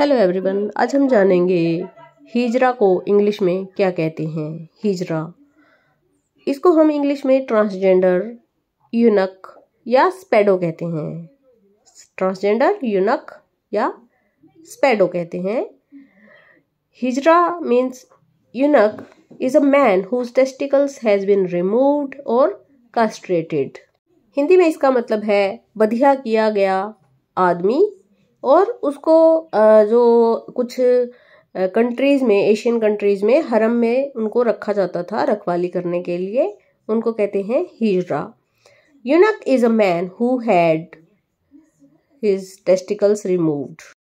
hello everyone आज हम जानेंगे हिजरा को इंग्लिश में क्या कहते हैं हिजरा इसको हम इंग्लिश में ट्रांसजेंडर यूनक या स्पेडो कहते हैं ट्रांसजेंडर यूनक या स्पेडो कहते हैं hijra means eunuch is a man whose testicles has been removed और कास्ट्रेटेड हिंदी में इसका मतलब है बधिया किया गया आदमी और उसको जो कुछ कंट्रीज़ में एशियन कंट्रीज़ में हरम में उनको रखा जाता था रखवाली करने के लिए उनको कहते हैं हीरा eunuch is a man who had his testicles removed